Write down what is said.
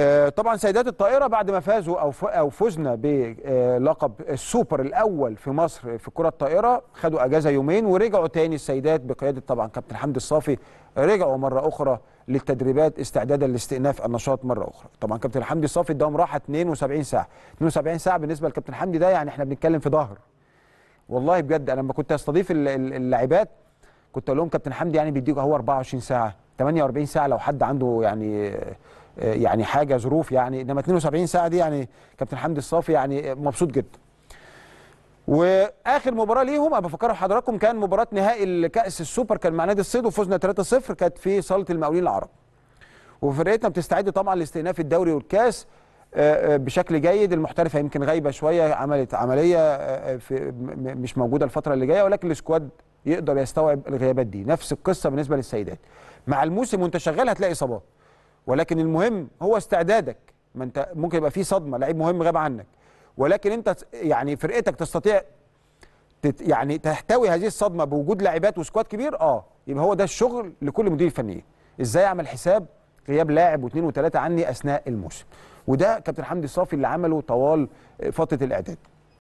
آه، طبعا سيدات الطائره بعد ما فازوا او او فزنا بلقب السوبر الاول في مصر في كره الطائره خدوا اجازه يومين ورجعوا تاني السيدات بقياده طبعا كابتن حمدي الصافي رجعوا مره اخرى للتدريبات استعدادا لاستئناف النشاط مره اخرى طبعا كابتن حمدي الصافي اداهم راحه 72 ساعه 72 ساعه بالنسبه لكابتن حمدي ده يعني احنا بنتكلم في ظهر والله بجد انا لما كنت استضيف اللاعبات كنت اقول لهم كابتن حمدي يعني بيديكوا هو 24 ساعه 48 ساعه لو حد عنده يعني آه، يعني حاجه ظروف يعني انما 72 ساعه دي يعني كابتن حمدي الصافي يعني آه، مبسوط جدا واخر مباراه ليهم انا بفكر حضراتكم كان مباراه نهائي الكاس السوبر كان مع نادي الصيد وفزنا 3-0 كانت في صاله المقاولين العرب وفرقتنا بتستعد طبعا لاستئناف الدوري والكاس آه، آه، بشكل جيد المحترفه يمكن غايبه شويه عملت عمليه آه، في مش موجوده الفتره اللي جايه ولكن السكواد يقدر يستوعب الغيابات دي نفس القصه بالنسبه للسيدات مع الموسم وانت شغال هتلاقي اصابات ولكن المهم هو استعدادك ما انت ممكن يبقى في صدمه لعيب مهم غاب عنك ولكن انت يعني فرقتك تستطيع تت يعني تحتوي هذه الصدمه بوجود لاعبات وسكواد كبير اه يبقى هو ده الشغل لكل مدير فنيين ازاي اعمل حساب غياب لاعب واثنين وثلاثه عني اثناء الموسم وده كابتن حمدي الصافي اللي عمله طوال آه، فتره الاعداد